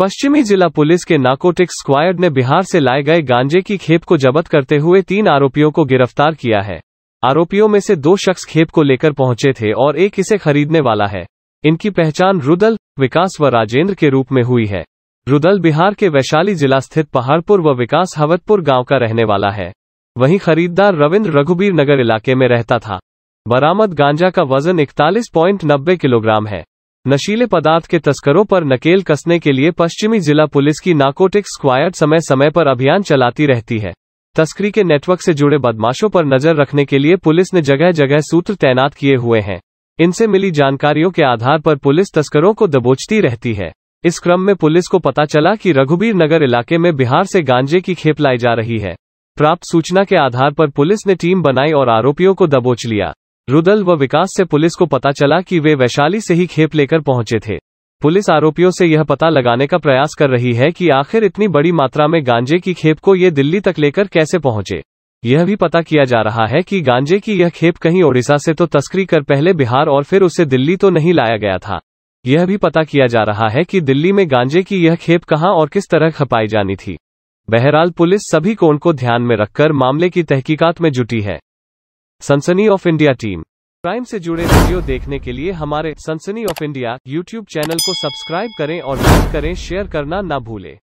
पश्चिमी जिला पुलिस के नाकोटिक्स स्क्वायड ने बिहार से लाए गए गांजे की खेप को जब्त करते हुए तीन आरोपियों को गिरफ्तार किया है आरोपियों में से दो शख्स खेप को लेकर पहुंचे थे और एक इसे खरीदने वाला है इनकी पहचान रुदल विकास व राजेंद्र के रूप में हुई है रुदल बिहार के वैशाली जिला स्थित पहाड़पुर व विकास हवतपुर गांव का रहने वाला है वहीं खरीददार रविन्द्र रघुबीर नगर इलाके में रहता था बरामद गांजा का वजन इकतालीस किलोग्राम है नशीले पदार्थ के तस्करों पर नकेल कसने के लिए पश्चिमी जिला पुलिस की नाकोटिक स्क्वायड समय समय पर अभियान चलाती रहती है तस्करी के नेटवर्क से जुड़े बदमाशों पर नजर रखने के लिए पुलिस ने जगह जगह सूत्र तैनात किए हुए हैं इनसे मिली जानकारियों के आधार पर पुलिस तस्करों को दबोचती रहती है इस क्रम में पुलिस को पता चला कि रघुबीर नगर इलाके में बिहार से गांजे की खेप लाई जा रही है प्राप्त सूचना के आधार पर पुलिस ने टीम बनाई और आरोपियों को दबोच लिया रुदल व विकास से पुलिस को पता चला कि वे वैशाली से ही खेप लेकर पहुंचे थे पुलिस आरोपियों से यह पता लगाने का प्रयास कर रही है कि आखिर इतनी बड़ी मात्रा में गांजे की खेप को ये दिल्ली तक लेकर कैसे पहुंचे यह भी पता किया जा रहा है कि गांजे की यह खेप कहीं ओडिशा से तो तस्करी कर पहले बिहार और फिर उसे दिल्ली तो नहीं लाया गया था यह भी पता किया जा रहा है कि दिल्ली में गांजे की यह खेप कहां और किस तरह खपाई जानी थी बहरहाल पुलिस सभी कोण को ध्यान में रखकर मामले की तहकीकात में जुटी है सनसनी ऑफ इंडिया टीम क्राइम से जुड़े वीडियो देखने के लिए हमारे Sansani of India YouTube channel को सब्सक्राइब करें और लाइक करें शेयर करना ना भूलें